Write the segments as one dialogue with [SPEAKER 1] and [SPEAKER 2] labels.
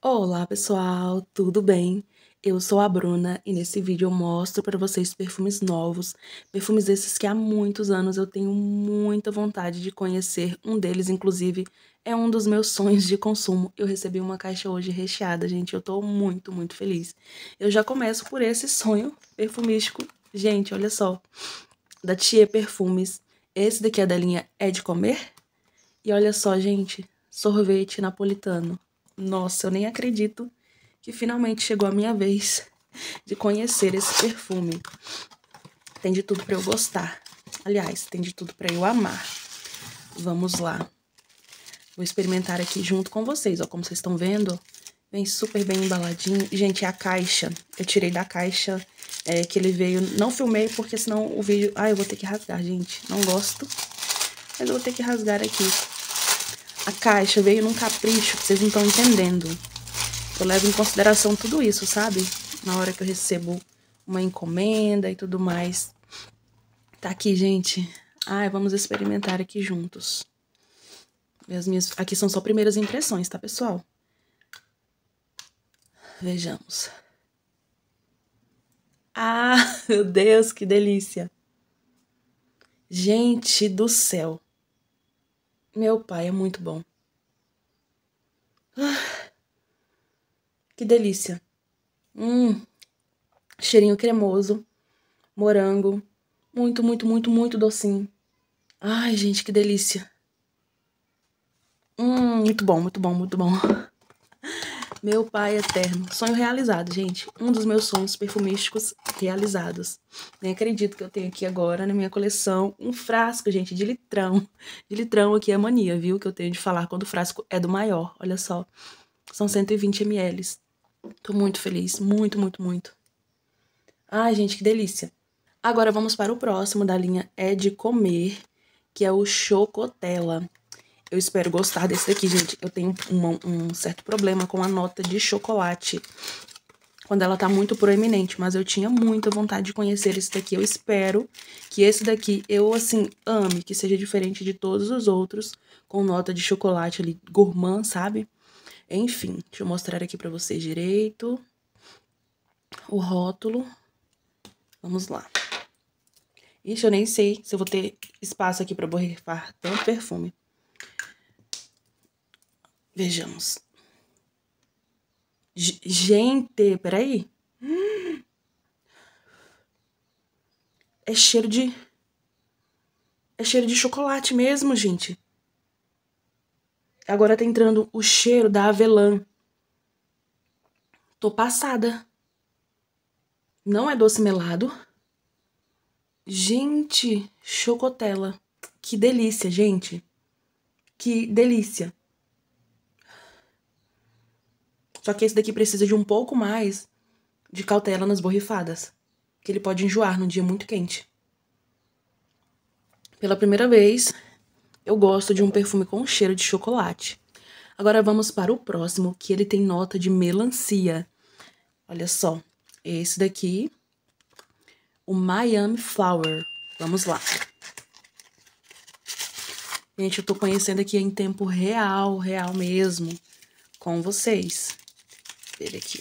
[SPEAKER 1] Olá pessoal, tudo bem? Eu sou a Bruna e nesse vídeo eu mostro para vocês perfumes novos, perfumes esses que há muitos anos eu tenho muita vontade de conhecer, um deles inclusive é um dos meus sonhos de consumo. Eu recebi uma caixa hoje recheada, gente, eu tô muito, muito feliz. Eu já começo por esse sonho perfumístico, gente, olha só, da Tia Perfumes. Esse daqui é da linha É de Comer e olha só, gente, sorvete napolitano nossa, eu nem acredito que finalmente chegou a minha vez de conhecer esse perfume. Tem de tudo para eu gostar. Aliás, tem de tudo para eu amar. Vamos lá. Vou experimentar aqui junto com vocês, ó, como vocês estão vendo. Vem super bem embaladinho. Gente, é a caixa, eu tirei da caixa é, que ele veio. Não filmei, porque senão o vídeo... Ah, eu vou ter que rasgar, gente. Não gosto. Mas eu vou ter que rasgar aqui. A caixa veio num capricho que vocês não estão entendendo. Eu levo em consideração tudo isso, sabe? Na hora que eu recebo uma encomenda e tudo mais. Tá aqui, gente. Ai, vamos experimentar aqui juntos. As minhas... Aqui são só primeiras impressões, tá, pessoal? Vejamos. Ah, meu Deus, que delícia! Gente do céu! Meu pai é muito bom. Ah, que delícia. Hum, cheirinho cremoso, morango, muito, muito, muito, muito docinho. Ai, gente, que delícia. Hum, muito bom, muito bom, muito bom. Meu Pai Eterno. Sonho realizado, gente. Um dos meus sonhos perfumísticos realizados. Nem acredito que eu tenho aqui agora na minha coleção um frasco, gente, de litrão. De litrão aqui é mania, viu? Que eu tenho de falar quando o frasco é do maior. Olha só. São 120 ml. Tô muito feliz. Muito, muito, muito. Ai, gente, que delícia. Agora vamos para o próximo da linha É de Comer, que é o Chocotela. Eu espero gostar desse daqui, gente. Eu tenho uma, um certo problema com a nota de chocolate. Quando ela tá muito proeminente. Mas eu tinha muita vontade de conhecer esse daqui. Eu espero que esse daqui eu, assim, ame. Que seja diferente de todos os outros. Com nota de chocolate ali, gourmand, sabe? Enfim, deixa eu mostrar aqui pra vocês direito. O rótulo. Vamos lá. Ixi, eu nem sei se eu vou ter espaço aqui pra borrifar tanto perfume. Vejamos. G gente, peraí. É cheiro de. É cheiro de chocolate mesmo, gente. Agora tá entrando o cheiro da avelã. Tô passada. Não é doce melado. Gente, chocotela. Que delícia, gente. Que delícia. Só que esse daqui precisa de um pouco mais de cautela nas borrifadas, que ele pode enjoar num dia muito quente. Pela primeira vez, eu gosto de um perfume com cheiro de chocolate. Agora vamos para o próximo, que ele tem nota de melancia. Olha só, esse daqui, o Miami Flower. Vamos lá. Gente, eu tô conhecendo aqui em tempo real, real mesmo, com vocês dele aqui.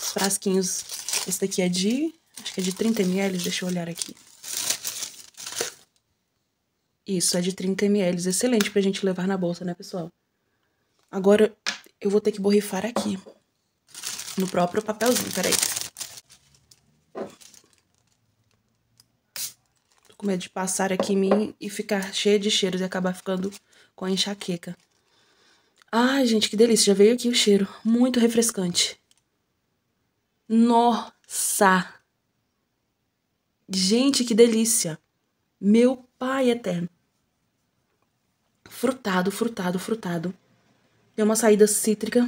[SPEAKER 1] Os frasquinhos, esse daqui é de, acho que é de 30ml, deixa eu olhar aqui. Isso, é de 30ml, excelente pra gente levar na bolsa, né, pessoal? Agora, eu vou ter que borrifar aqui, no próprio papelzinho, peraí. Tô com medo de passar aqui em mim e ficar cheia de cheiros e acabar ficando com enxaqueca. Ai, gente, que delícia. Já veio aqui o cheiro. Muito refrescante. Nossa! Gente, que delícia. Meu pai eterno. Frutado, frutado, frutado. Tem uma saída cítrica,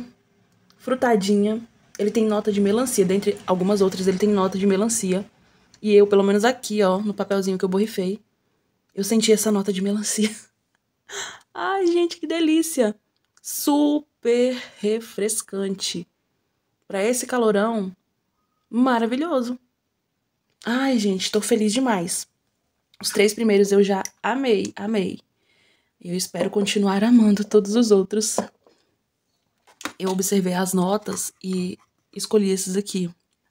[SPEAKER 1] frutadinha. Ele tem nota de melancia. Dentre algumas outras, ele tem nota de melancia. E eu, pelo menos aqui, ó, no papelzinho que eu borrifei, eu senti essa nota de melancia. Ai, gente, que delícia! super refrescante. Para esse calorão, maravilhoso. Ai, gente, tô feliz demais. Os três primeiros eu já amei, amei. Eu espero continuar amando todos os outros. Eu observei as notas e escolhi esses aqui.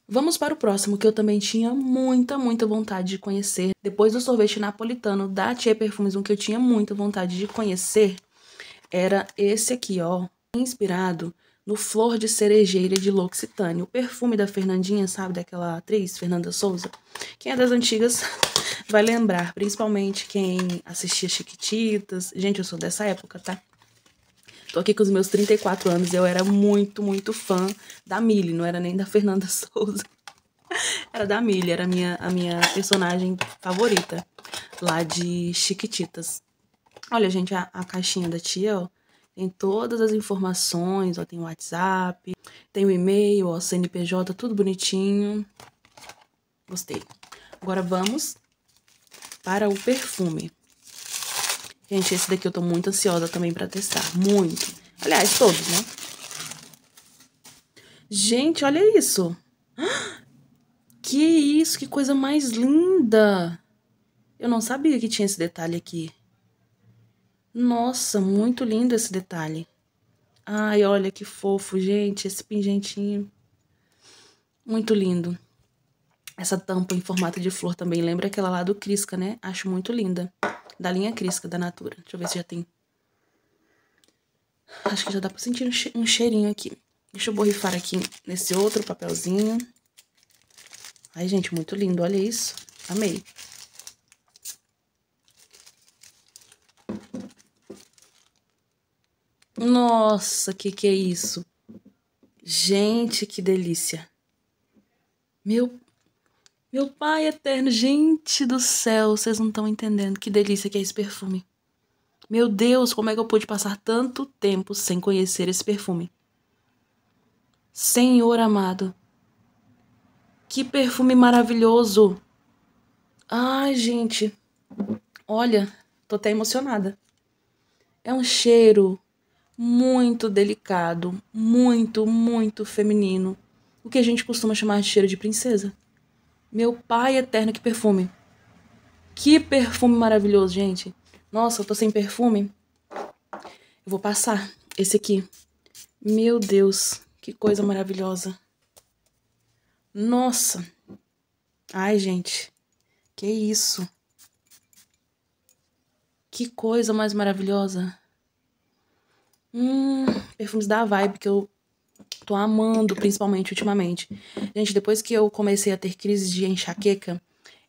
[SPEAKER 1] Vamos para o próximo, que eu também tinha muita, muita vontade de conhecer. Depois do sorvete napolitano da Tia Perfumes, um que eu tinha muita vontade de conhecer, era esse aqui, ó, inspirado no Flor de Cerejeira de L'Occitane, o perfume da Fernandinha, sabe, daquela atriz, Fernanda Souza? Quem é das antigas vai lembrar, principalmente quem assistia Chiquititas. Gente, eu sou dessa época, tá? Tô aqui com os meus 34 anos, eu era muito, muito fã da Millie, não era nem da Fernanda Souza. Era da Millie, era a minha, a minha personagem favorita lá de Chiquititas. Olha, gente, a, a caixinha da tia, ó, tem todas as informações, ó, tem o WhatsApp, tem o e-mail, ó, CNPJ, tudo bonitinho. Gostei. Agora vamos para o perfume. Gente, esse daqui eu tô muito ansiosa também pra testar, muito. Aliás, todos, né? Gente, olha isso. Que isso, que coisa mais linda. Eu não sabia que tinha esse detalhe aqui. Nossa, muito lindo esse detalhe. Ai, olha que fofo, gente, esse pingentinho. Muito lindo. Essa tampa em formato de flor também lembra aquela lá do Crisca, né? Acho muito linda. Da linha Crisca, da Natura. Deixa eu ver se já tem. Acho que já dá pra sentir um cheirinho aqui. Deixa eu borrifar aqui nesse outro papelzinho. Ai, gente, muito lindo. Olha isso. Amei. Nossa, que que é isso? Gente, que delícia. Meu meu pai eterno, gente do céu, vocês não estão entendendo que delícia que é esse perfume. Meu Deus, como é que eu pude passar tanto tempo sem conhecer esse perfume? Senhor amado, que perfume maravilhoso! Ai, gente, olha, tô até emocionada. É um cheiro muito delicado, muito, muito feminino, o que a gente costuma chamar de cheiro de princesa. Meu pai eterno, que perfume! Que perfume maravilhoso, gente! Nossa, eu tô sem perfume. Eu vou passar esse aqui. Meu Deus, que coisa maravilhosa. Nossa. Ai, gente. Que isso. Que coisa mais maravilhosa. Hum, perfumes da Vibe que eu tô amando, principalmente ultimamente. Gente, depois que eu comecei a ter crises de enxaqueca,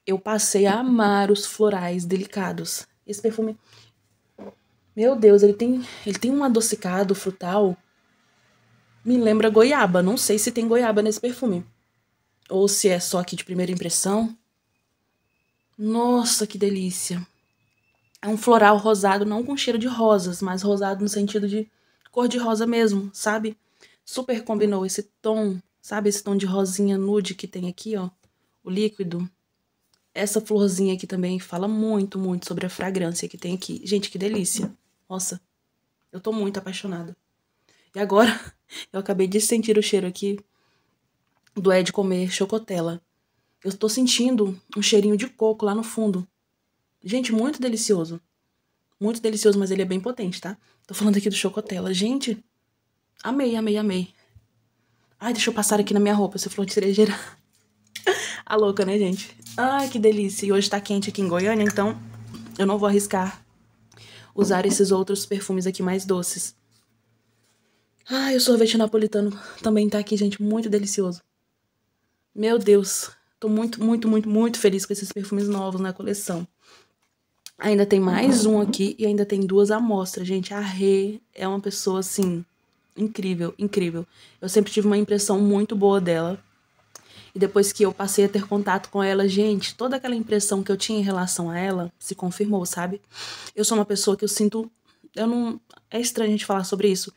[SPEAKER 1] eu passei a amar os florais delicados. Esse perfume. Meu Deus, ele tem, ele tem um adocicado frutal. Me lembra goiaba. Não sei se tem goiaba nesse perfume. Ou se é só aqui de primeira impressão. Nossa, que delícia. É um floral rosado, não com cheiro de rosas, mas rosado no sentido de cor de rosa mesmo, sabe? Super combinou esse tom, sabe? Esse tom de rosinha nude que tem aqui, ó. O líquido. Essa florzinha aqui também fala muito, muito sobre a fragrância que tem aqui. Gente, que delícia. Nossa, eu tô muito apaixonada. E agora, eu acabei de sentir o cheiro aqui do Ed comer chocotela. Eu tô sentindo um cheirinho de coco lá no fundo. Gente, muito delicioso. Muito delicioso, mas ele é bem potente, tá? Tô falando aqui do Chocotela. Gente, amei, amei, amei. Ai, deixa eu passar aqui na minha roupa, seu flor de cerejeira. A louca, né, gente? Ai, que delícia. E hoje tá quente aqui em Goiânia, então eu não vou arriscar usar esses outros perfumes aqui mais doces. Ai, o sorvete napolitano também tá aqui, gente. Muito delicioso. Meu Deus. Tô muito, muito, muito, muito feliz com esses perfumes novos na coleção. Ainda tem mais uhum. um aqui e ainda tem duas amostras, gente. A Rê é uma pessoa, assim, incrível, incrível. Eu sempre tive uma impressão muito boa dela. E depois que eu passei a ter contato com ela, gente, toda aquela impressão que eu tinha em relação a ela se confirmou, sabe? Eu sou uma pessoa que eu sinto. Eu não. É estranho a gente falar sobre isso.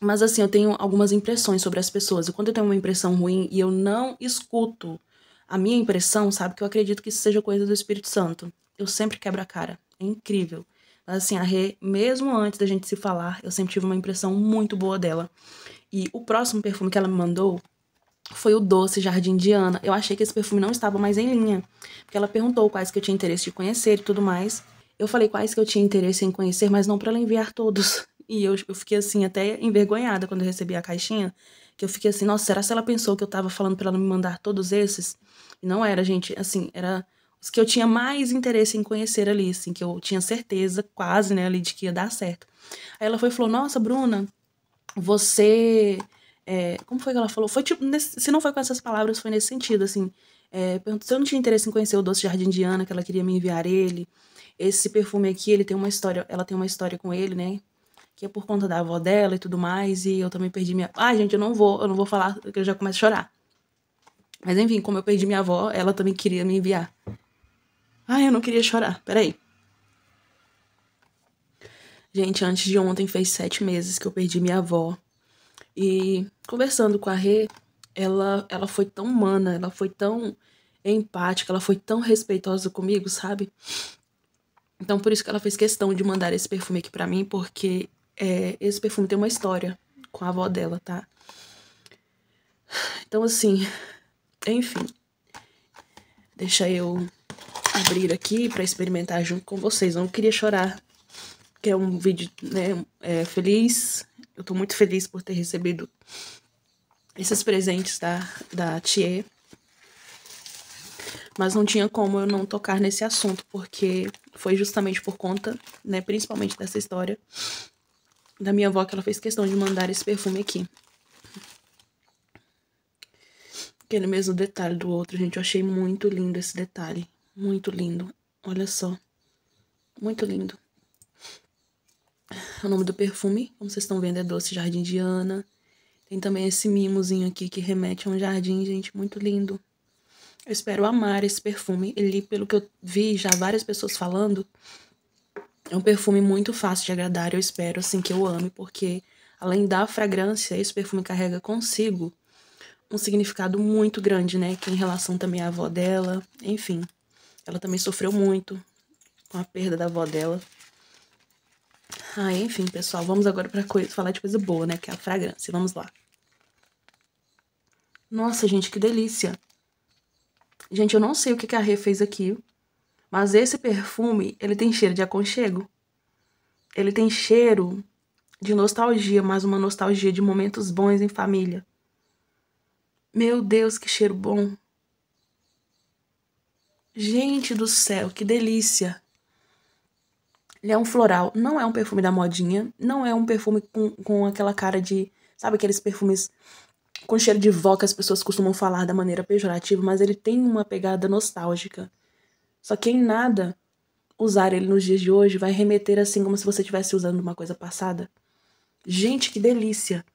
[SPEAKER 1] Mas assim, eu tenho algumas impressões sobre as pessoas. E quando eu tenho uma impressão ruim e eu não escuto a minha impressão, sabe? Que eu acredito que isso seja coisa do Espírito Santo eu sempre quebro a cara. É incrível. Mas assim, a Rê, mesmo antes da gente se falar, eu sempre tive uma impressão muito boa dela. E o próximo perfume que ela me mandou foi o Doce Jardim de Ana. Eu achei que esse perfume não estava mais em linha, porque ela perguntou quais que eu tinha interesse de conhecer e tudo mais. Eu falei quais que eu tinha interesse em conhecer, mas não para ela enviar todos. E eu, eu fiquei assim, até envergonhada quando eu recebi a caixinha, que eu fiquei assim, nossa, será que ela pensou que eu tava falando para ela me mandar todos esses? E não era, gente, assim, era os que eu tinha mais interesse em conhecer ali, assim, que eu tinha certeza quase, né, ali, de que ia dar certo. Aí ela foi e falou, nossa, Bruna, você... É, como foi que ela falou? Foi tipo, nesse, se não foi com essas palavras, foi nesse sentido, assim. É, perguntou se eu não tinha interesse em conhecer o doce jardim de Indiana que ela queria me enviar ele. Esse perfume aqui, ele tem uma história, ela tem uma história com ele, né? Que é por conta da avó dela e tudo mais, e eu também perdi minha. Ai, ah, gente, eu não vou, eu não vou falar, porque eu já começo a chorar. Mas enfim, como eu perdi minha avó, ela também queria me enviar Ai, eu não queria chorar. Peraí. Gente, antes de ontem fez sete meses que eu perdi minha avó. E conversando com a Rê, ela, ela foi tão humana, ela foi tão empática, ela foi tão respeitosa comigo, sabe? Então por isso que ela fez questão de mandar esse perfume aqui para mim, porque é, esse perfume tem uma história com a avó dela, tá? Então assim, enfim. Deixa eu abrir aqui para experimentar junto com vocês. Não queria chorar, que é um vídeo né, é, feliz. Eu tô muito feliz por ter recebido esses presentes da, da Thier. Mas não tinha como eu não tocar nesse assunto, porque foi justamente por conta, né, principalmente dessa história da minha avó que ela fez questão de mandar esse perfume aqui. Aquele mesmo detalhe do outro, gente, eu achei muito lindo esse detalhe. Muito lindo. Olha só. Muito lindo. O nome do perfume, como vocês estão vendo, é Doce Jardim de Ana. Tem também esse mimozinho aqui que remete a um jardim, gente, muito lindo. Eu espero amar esse perfume. Ele, pelo que eu vi já várias pessoas falando, é um perfume muito fácil de agradar. Eu espero, assim, que eu ame, porque além da fragrância, esse perfume carrega consigo um significado muito grande, né? Que em relação também à avó dela, enfim. Ela também sofreu muito com a perda da avó dela. Ah, enfim, pessoal, vamos agora pra coisa, falar de coisa boa, né? Que é a fragrância. Vamos lá. Nossa, gente, que delícia. Gente, eu não sei o que a Rê fez aqui, mas esse perfume, ele tem cheiro de aconchego. Ele tem cheiro de nostalgia, mas uma nostalgia de momentos bons em família. Meu Deus, que cheiro bom. Gente do céu, que delícia! Ele é um floral, não é um perfume da modinha, não é um perfume com, com aquela cara de. Sabe aqueles perfumes com cheiro de vó que as pessoas costumam falar da maneira pejorativa, mas ele tem uma pegada nostálgica. Só que em nada usar ele nos dias de hoje vai remeter assim como se você estivesse usando uma coisa passada. Gente, que delícia!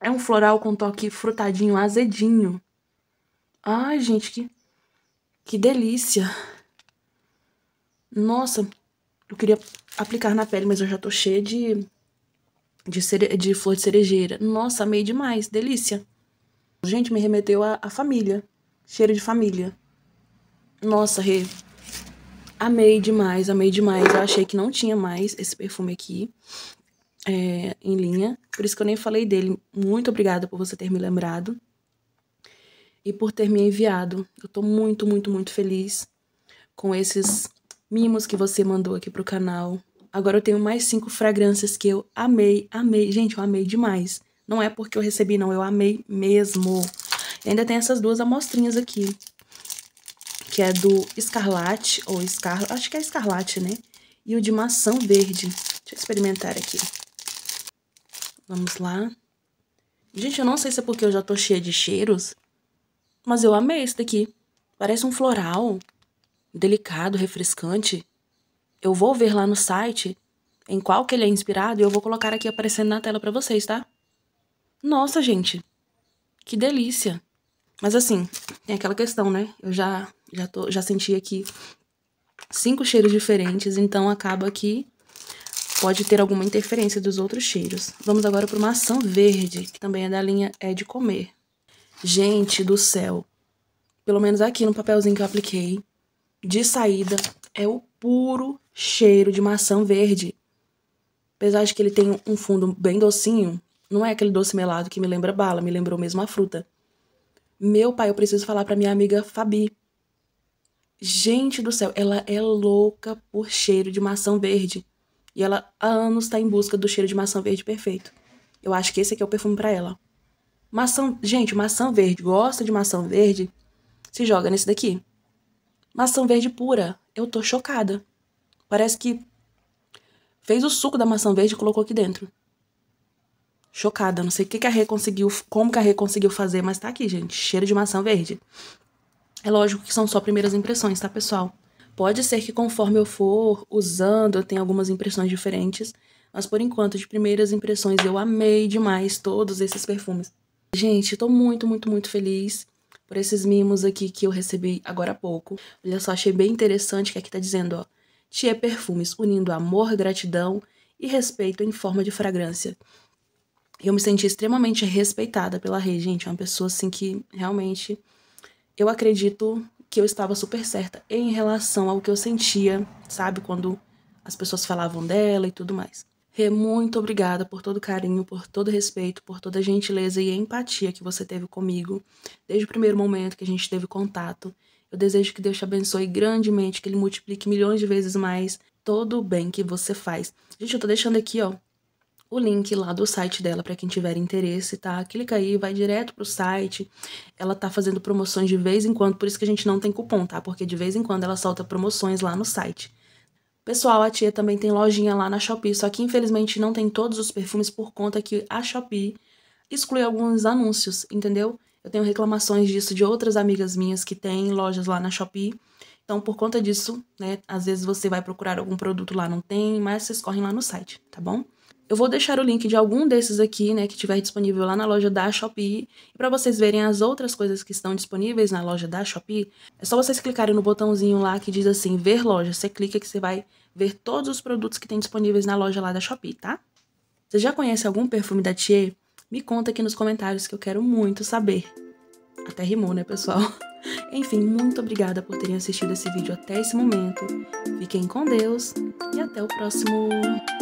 [SPEAKER 1] É um floral com toque frutadinho, azedinho. Ai, gente, que que delícia. Nossa, eu queria aplicar na pele, mas eu já tô cheia de, de, cere, de flor de cerejeira. Nossa, amei demais, delícia. Gente, me remeteu à família. Cheiro de família. Nossa, Rê. Amei demais, amei demais. Eu achei que não tinha mais esse perfume aqui é, em linha. Por isso que eu nem falei dele. Muito obrigada por você ter me lembrado e por ter me enviado. Eu estou muito, muito, muito feliz com esses mimos que você mandou aqui pro canal. Agora eu tenho mais cinco fragrâncias que eu amei, amei. Gente, eu amei demais. Não é porque eu recebi, não. Eu amei mesmo. E ainda tem essas duas amostrinhas aqui. Que é do escarlate, ou escarlate, acho que é escarlate, né? E o de maçã verde. Deixa eu experimentar aqui. Vamos lá. Gente, eu não sei se é porque eu já tô cheia de cheiros. Mas eu amei esse daqui. Parece um floral. Delicado, refrescante. Eu vou ver lá no site em qual que ele é inspirado e eu vou colocar aqui aparecendo na tela para vocês, tá? Nossa, gente. Que delícia. Mas assim, tem aquela questão, né? Eu já, já, tô, já senti aqui cinco cheiros diferentes, então acaba que pode ter alguma interferência dos outros cheiros. Vamos agora para maçã verde, que também é da linha É de Comer. Gente do céu, pelo menos aqui no papelzinho que eu apliquei, de saída é o puro cheiro de maçã verde. Apesar de que ele tem um fundo bem docinho, não é aquele doce melado que me lembra bala, me lembrou mesmo a fruta. Meu pai, eu preciso falar para minha amiga Fabi. Gente do céu, ela é louca por cheiro de maçã verde. E ela há anos está em busca do cheiro de maçã verde perfeito. Eu acho que esse aqui é o perfume para ela. Maçã, gente, maçã verde, gosta de maçã verde? Se joga nesse daqui. Maçã verde pura. Eu tô chocada. Parece que fez o suco da maçã verde e colocou aqui dentro. Chocada, não sei o que, a Rê conseguiu, como que a Rê conseguiu fazer, mas tá aqui, gente. Cheiro de maçã verde. É lógico que são só primeiras impressões, tá, pessoal? Pode ser que conforme eu for usando, eu tenha algumas impressões diferentes, mas por enquanto, de primeiras impressões, eu amei demais todos esses perfumes. Gente, eu tô muito, muito, muito feliz por esses mimos aqui que eu recebi agora há pouco. Olha só, achei bem interessante que aqui tá dizendo, ó. Tia Perfumes, unindo amor, gratidão e respeito em forma de fragrância. Eu me senti extremamente respeitada pela Rei, gente. É uma pessoa, assim, que realmente eu acredito que eu estava super certa em relação ao que eu sentia, sabe? Quando as pessoas falavam dela e tudo mais. Rê, muito obrigada por todo carinho, por todo respeito, por toda a gentileza e empatia que você teve comigo desde o primeiro momento que a gente teve contato. Eu desejo que Deus te abençoe grandemente, que Ele multiplique milhões de vezes mais todo o bem que você faz. Gente, eu tô deixando aqui, ó, o link lá do site dela para quem tiver interesse, tá? Clica aí, vai direto pro site. Ela tá fazendo promoções de vez em quando, por isso que a gente não tem cupom, tá? Porque de vez em quando ela solta promoções lá no site. Pessoal, a tia também tem lojinha lá na Shopee, só que infelizmente não tem todos os perfumes por conta que a Shopee exclui alguns anúncios, entendeu? Eu tenho reclamações disso de outras amigas minhas que têm lojas lá na Shopee. Então, por conta disso, né, às vezes você vai procurar algum produto lá, não tem, mas vocês correm lá no site, tá bom? Eu vou deixar o link de algum desses aqui, né, que tiver disponível lá na loja da Shopee. E para vocês verem as outras coisas que estão disponíveis na loja da Shopee, é só vocês clicarem no botãozinho lá que diz assim, ver loja. Você clica que você vai ver todos os produtos que tem disponíveis na loja lá da Shopee, tá? Você já conhece algum perfume da Thier? Me conta aqui nos comentários que eu quero muito saber. Até rimou, né, pessoal? Enfim, muito obrigada por terem assistido esse vídeo até esse momento. Fiquem com Deus e até o próximo...